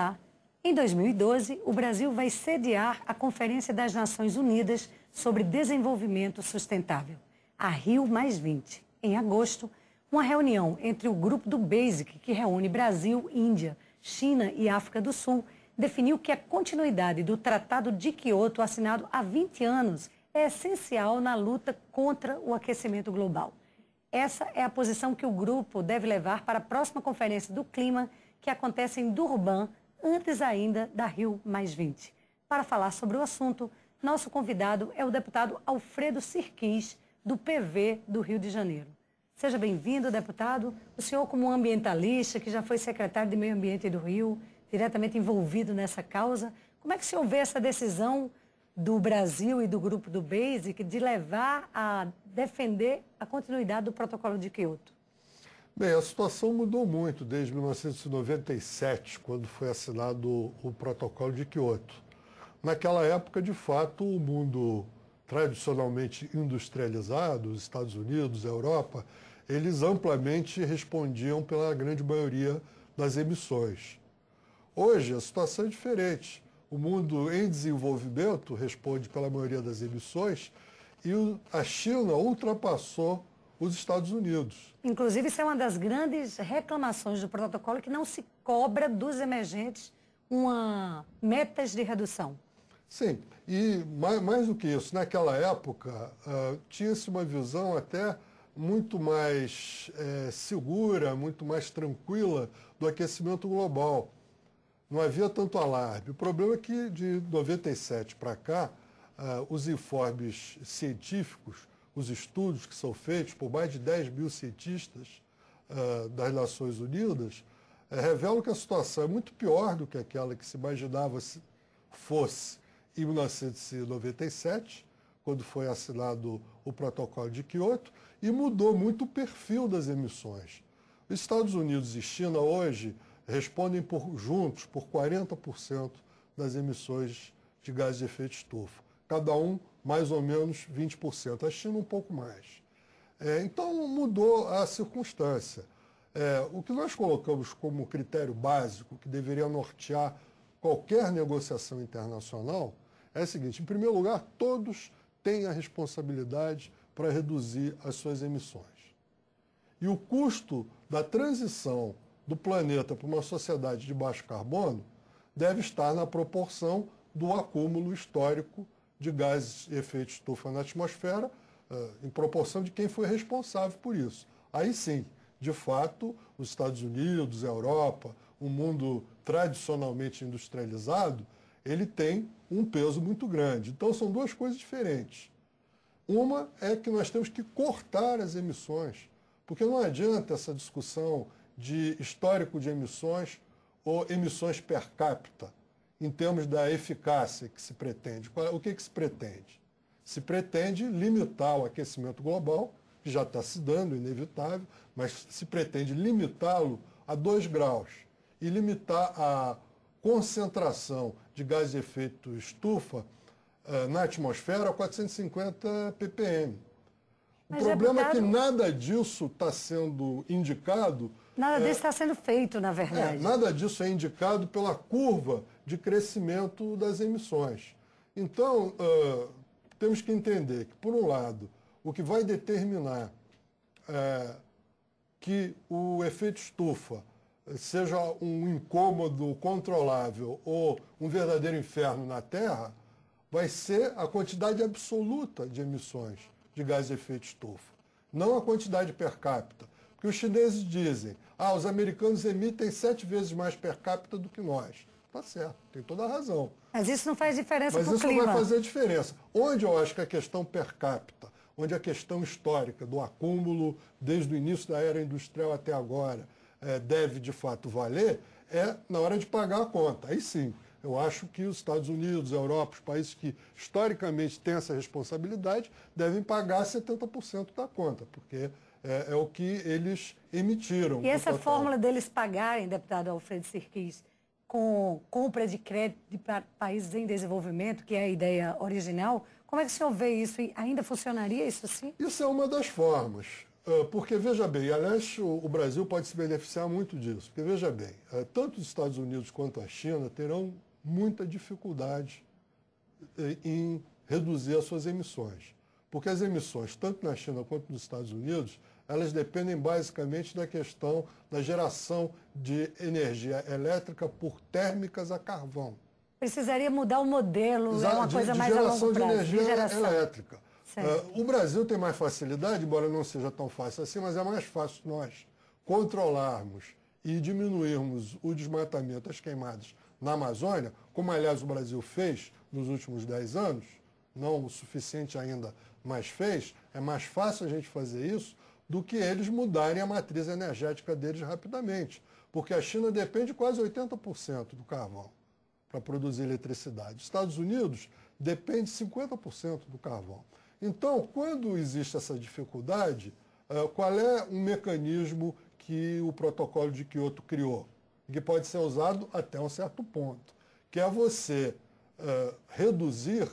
lá. Em 2012, o Brasil vai sediar a Conferência das Nações Unidas sobre Desenvolvimento Sustentável, a Rio +20. Em agosto, uma reunião entre o grupo do BASIC, que reúne Brasil, Índia, China e África do Sul, definiu que a continuidade do Tratado de Quioto, assinado há 20 anos, é essencial na luta contra o aquecimento global. Essa é a posição que o grupo deve levar para a próxima Conferência do Clima, que acontece em Durban, antes ainda da Rio Para falar sobre o assunto, nosso convidado é o deputado Alfredo Sirquins, do PV do Rio de Janeiro. Seja bem-vindo, deputado. O senhor, como ambientalista, que já foi secretário de Meio Ambiente do Rio, diretamente envolvido nessa causa, como é que o senhor vê essa decisão do Brasil e do grupo do BASIC de levar a defender a continuidade do protocolo de Kyoto? Bem, a situação mudou muito desde 1997, quando foi assinado o Protocolo de Quioto. Naquela época, de fato, o mundo tradicionalmente industrializado, os Estados Unidos, a Europa, eles amplamente respondiam pela grande maioria das emissões. Hoje, a situação é diferente. O mundo em desenvolvimento responde pela maioria das emissões e a China ultrapassou os Estados Unidos. Inclusive, isso é uma das grandes reclamações do protocolo, que não se cobra dos emergentes uma metas de redução. Sim, e mais, mais do que isso, naquela época uh, tinha-se uma visão até muito mais é, segura, muito mais tranquila do aquecimento global. Não havia tanto alarme. O problema é que de 97 para cá, uh, os informes científicos os estudos que são feitos por mais de 10 mil cientistas uh, das Nações Unidas, uh, revelam que a situação é muito pior do que aquela que se imaginava fosse em 1997, quando foi assinado o Protocolo de Quioto, e mudou muito o perfil das emissões. Os Estados Unidos e China hoje respondem por, juntos por 40% das emissões de gás de efeito estufa, cada um mais ou menos 20%, a China um pouco mais. É, então mudou a circunstância. É, o que nós colocamos como critério básico que deveria nortear qualquer negociação internacional é o seguinte: em primeiro lugar, todos têm a responsabilidade para reduzir as suas emissões. E o custo da transição do planeta para uma sociedade de baixo carbono deve estar na proporção do acúmulo histórico de gases e efeito estufa na atmosfera, eh, em proporção de quem foi responsável por isso. Aí sim, de fato, os Estados Unidos, a Europa, o um mundo tradicionalmente industrializado, ele tem um peso muito grande. Então são duas coisas diferentes. Uma é que nós temos que cortar as emissões, porque não adianta essa discussão de histórico de emissões ou emissões per capita em termos da eficácia que se pretende. É, o que, que se pretende? Se pretende limitar o aquecimento global, que já está se dando, inevitável, mas se pretende limitá-lo a 2 graus e limitar a concentração de gás de efeito estufa eh, na atmosfera a 450 ppm. O mas, problema deputado, é que nada disso está sendo indicado. Nada é, disso está sendo feito, na é, verdade. É, nada disso é indicado pela curva de crescimento das emissões. Então, uh, temos que entender que, por um lado, o que vai determinar uh, que o efeito estufa seja um incômodo controlável ou um verdadeiro inferno na Terra, vai ser a quantidade absoluta de emissões de gás de efeito estufa, não a quantidade per capita. Porque os chineses dizem, ah, os americanos emitem sete vezes mais per capita do que nós. Está certo, tem toda a razão. Mas isso não faz diferença Mas isso clima. não vai fazer diferença. Onde eu acho que a questão per capita, onde a questão histórica do acúmulo desde o início da era industrial até agora é, deve de fato valer, é na hora de pagar a conta. Aí sim, eu acho que os Estados Unidos, a Europa, os países que historicamente têm essa responsabilidade, devem pagar 70% da conta, porque é, é, o que eles emitiram. E essa fórmula deles pagarem, deputado Alfredo Sirquis, com compra de crédito para países em desenvolvimento, que é a ideia original. Como é que o senhor vê isso? E ainda funcionaria isso sim? Isso é uma das formas. Ah, porque, veja bem, aliás, o Brasil pode se beneficiar muito disso. Porque, veja bem, ah, tanto os Estados Unidos quanto a China terão muita dificuldade eh, em reduzir as suas emissões. Porque as emissões, tanto na China quanto nos Estados Unidos, elas dependem basicamente da questão da geração de energia elétrica por térmicas a carvão. Precisaria mudar o modelo, Exato, é uma coisa de mais a longo prazo. De energia de geração. elétrica. Uh, o Brasil tem mais facilidade, embora não seja tão fácil assim, mas é mais fácil nós controlarmos e diminuirmos o desmatamento, as queimadas na Amazônia, como aliás o Brasil fez nos últimos 10 anos, não o suficiente ainda, mas fez, é mais fácil a gente fazer isso do que eles mudarem a matriz energética deles rapidamente. Porque a China depende quase 80% do carvão para produzir eletricidade. Os Estados Unidos depende 50% do carvão. Então, quando existe essa dificuldade, eh, qual é o mecanismo que o protocolo de Kyoto criou? Que pode ser usado até um certo ponto, que é você eh, reduzir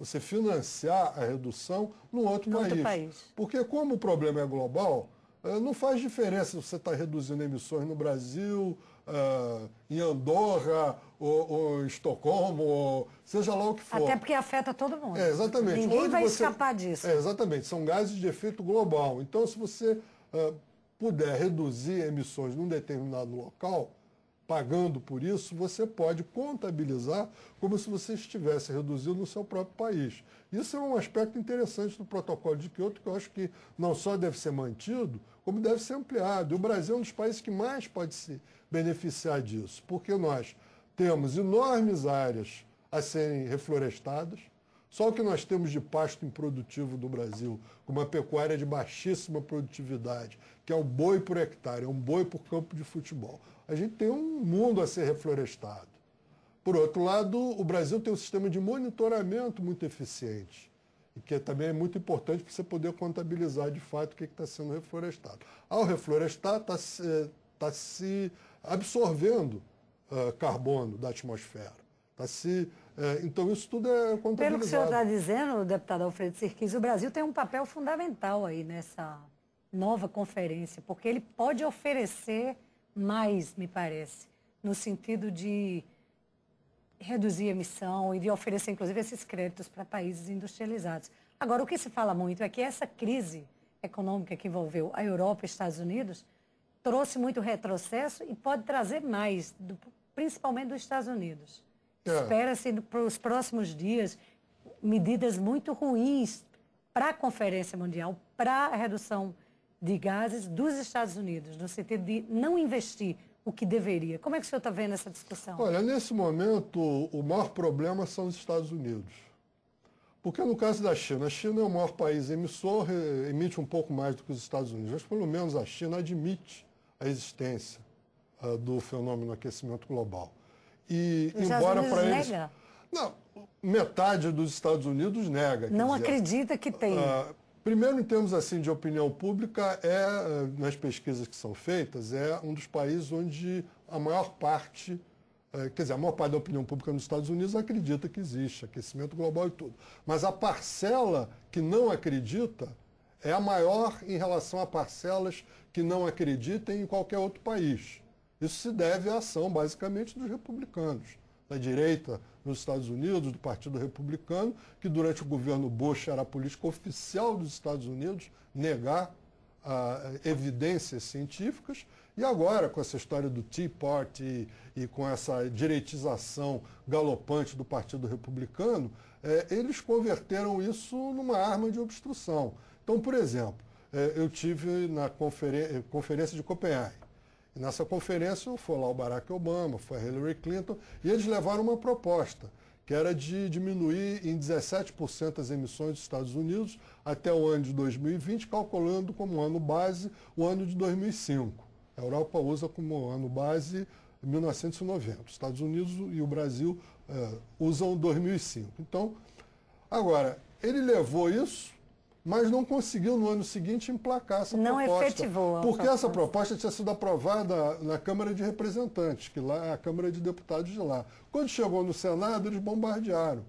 você financiar a redução no outro, outro país. país. Porque como o problema é global, eh, não faz diferença se você está reduzindo emissões no Brasil, eh, em Andorra, ou, ou em Estocolmo, ou seja lá o que for. Até porque afeta todo mundo. É, exatamente. Ninguém Onde vai você... escapar disso. É, exatamente. São gases de efeito global. Então, se você eh, puder reduzir emissões num determinado local, pagando por isso, você pode contabilizar como se você estivesse reduzindo no seu próprio país. Isso é um aspecto interessante do protocolo de Kyoto, que eu acho que não só deve ser mantido, como deve ser ampliado. E o Brasil é um dos países que mais pode se beneficiar disso, porque nós temos enormes áreas a serem reflorestadas, só o que nós temos de pasto improdutivo do Brasil, com uma pecuária de baixíssima produtividade, que é o boi por hectare, é um boi por campo de futebol. A gente tem um mundo a ser reflorestado. Por outro lado, o Brasil tem um sistema de monitoramento muito eficiente, e que também é muito importante para você poder contabilizar de fato o que é está sendo reflorestado. Ao reflorestar, está se, eh, tá se absorvendo uh, carbono da atmosfera, está se é, então, isso tudo é contabilizado. Pelo que o senhor está dizendo, deputado Alfredo Sirquis, o Brasil tem um papel fundamental aí nessa nova conferência, porque ele pode oferecer mais, me parece, no sentido de reduzir a emissão e de oferecer, inclusive, esses créditos para países industrializados. Agora, o que se fala muito é que essa crise econômica que envolveu a Europa e os Estados Unidos trouxe muito retrocesso e pode trazer mais, principalmente dos Estados Unidos. É. Espera-se para os próximos dias medidas muito ruins para a Conferência Mundial, para a redução de gases dos Estados Unidos, no sentido de não investir o que deveria. Como é que o senhor está vendo essa discussão? Olha, nesse momento, o maior problema são os Estados Unidos. Porque no caso da China, a China é o maior país emissor, emite um pouco mais do que os Estados Unidos, mas pelo menos a China admite a existência uh, do fenômeno aquecimento global. E embora para eles. Nega? Não, metade dos Estados Unidos nega. Não dizer, acredita que tem. Uh, primeiro, em termos assim de opinião pública, é nas pesquisas que são feitas é um dos países onde a maior parte é, quer dizer, a maior parte da opinião pública nos Estados Unidos acredita que existe aquecimento global e tudo. Mas a parcela que não acredita é a maior em relação a parcelas que não acreditem em qualquer outro país. Isso se deve à ação, basicamente, dos republicanos, da direita nos Estados Unidos, do Partido Republicano, que durante o governo Bush era a política oficial dos Estados Unidos negar ah, evidências científicas, e agora, com essa história do Tea Party e, e com essa direitização galopante do Partido Republicano, eh, eles converteram isso numa arma de obstrução. Então, por exemplo, eh, eu tive na conferen conferência de Copenhague, e nessa conferência foi lá o Barack Obama, foi a Hillary Clinton, e eles levaram uma proposta, que era de diminuir em 17% as emissões dos Estados Unidos até o ano de 2020, calculando como ano base o ano de 2005. A Europa usa como ano base 1990. Os Estados Unidos e o Brasil eh, usam 2005. Então, agora, ele levou isso mas não conseguiu no ano seguinte emplacar essa não proposta. Não efetivou. Porque essa proposta tinha sido aprovada na Câmara de Representantes, que lá é a Câmara de Deputados de lá. Quando chegou no Senado, eles bombardearam.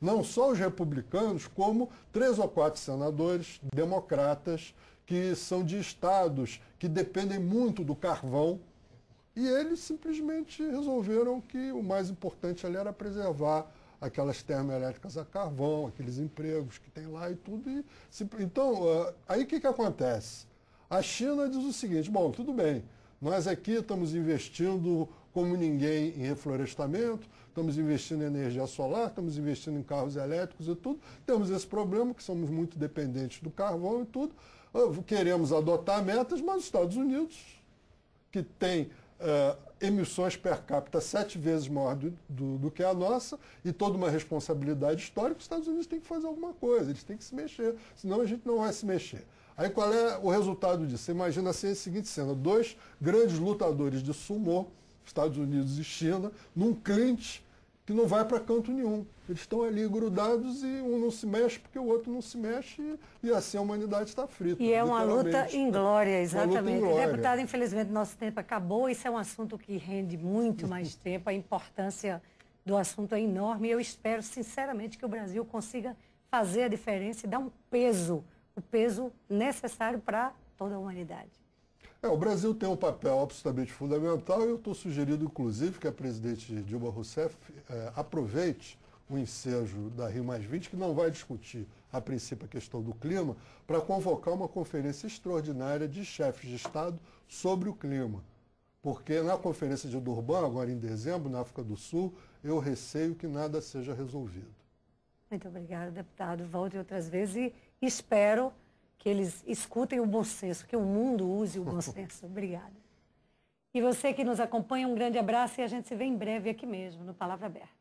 Não só os republicanos, como três ou quatro senadores democratas que são de estados que dependem muito do carvão. E eles simplesmente resolveram que o mais importante ali era preservar aquelas termoelétricas a carvão, aqueles empregos que tem lá e tudo. E se, então, ah, aí o que, que acontece? A China diz o seguinte: bom, tudo bem, nós aqui estamos investindo como ninguém em reflorestamento, estamos investindo em energia solar, estamos investindo em carros elétricos e tudo. Temos esse problema que somos muito dependentes do carvão e tudo. Ah, queremos adotar metas, mas os Estados Unidos, que tem uh, emissões per capita sete vezes maior do, do, do, que a nossa e toda uma responsabilidade histórica, os Estados Unidos têm que fazer alguma coisa, eles têm que se mexer, senão a gente não vai se mexer. Aí qual é o resultado disso? Você imagina assim, a seguinte cena, dois grandes lutadores de sumô, Estados Unidos e China, num clinch que não vai para canto nenhum. Eles estão ali grudados e um não se mexe porque o outro não se mexe e assim a humanidade está frita. E é uma luta inglória, é, exatamente. glória. Deputado, infelizmente nosso tempo acabou. Isso é um assunto que rende muito mais tempo. A importância do assunto é enorme e eu espero sinceramente que o Brasil consiga fazer a diferença e dar um peso, o peso necessário para toda a humanidade. É, o Brasil tem um papel absolutamente fundamental e eu estou sugerindo, inclusive, que a presidente Dilma Rousseff é, aproveite o ensejo da Rio Mais 20, que não vai discutir a princípio a questão do clima, para convocar uma conferência extraordinária de chefes de Estado sobre o clima. Porque na conferência de Durban, agora em dezembro, na África do Sul, eu receio que nada seja resolvido. Muito obrigada, deputado. Volte outras vezes e espero que eles escutem o bom senso, que o mundo use o bom senso. Obrigada. E você que nos acompanha, um grande abraço e a gente se vê em breve aqui mesmo, no Palavra Aberta.